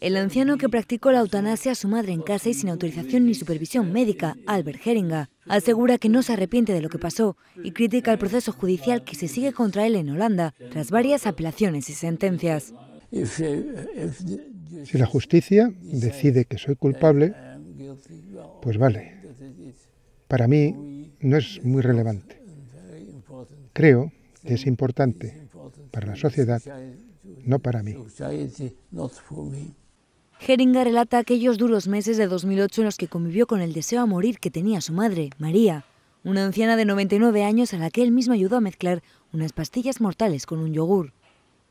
El anciano que practicó la eutanasia a su madre en casa y sin autorización ni supervisión médica, Albert Heringa, asegura que no se arrepiente de lo que pasó y critica el proceso judicial que se sigue contra él en Holanda tras varias apelaciones y sentencias. Si la justicia decide que soy culpable, pues vale. Para mí no es muy relevante. Creo que es importante para la sociedad, no para mí. Heringa relata aquellos duros meses de 2008 en los que convivió con el deseo a morir que tenía su madre, María, una anciana de 99 años a la que él mismo ayudó a mezclar unas pastillas mortales con un yogur.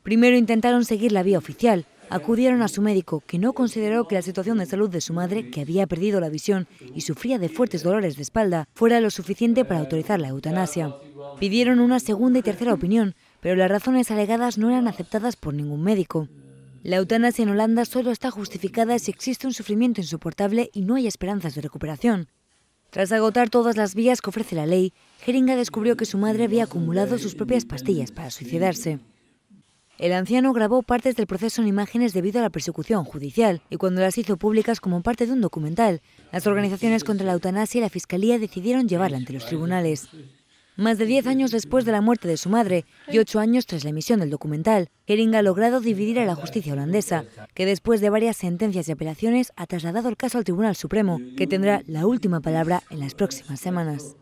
Primero intentaron seguir la vía oficial, acudieron a su médico, que no consideró que la situación de salud de su madre, que había perdido la visión y sufría de fuertes dolores de espalda, fuera lo suficiente para autorizar la eutanasia. Pidieron una segunda y tercera opinión, pero las razones alegadas no eran aceptadas por ningún médico. La eutanasia en Holanda solo está justificada si existe un sufrimiento insoportable y no hay esperanzas de recuperación. Tras agotar todas las vías que ofrece la ley, Geringa descubrió que su madre había acumulado sus propias pastillas para suicidarse. El anciano grabó partes del proceso en imágenes debido a la persecución judicial y cuando las hizo públicas como parte de un documental, las organizaciones contra la eutanasia y la fiscalía decidieron llevarla ante los tribunales. Más de 10 años después de la muerte de su madre y 8 años tras la emisión del documental, Kering ha logrado dividir a la justicia holandesa, que después de varias sentencias y apelaciones ha trasladado el caso al Tribunal Supremo, que tendrá la última palabra en las próximas semanas.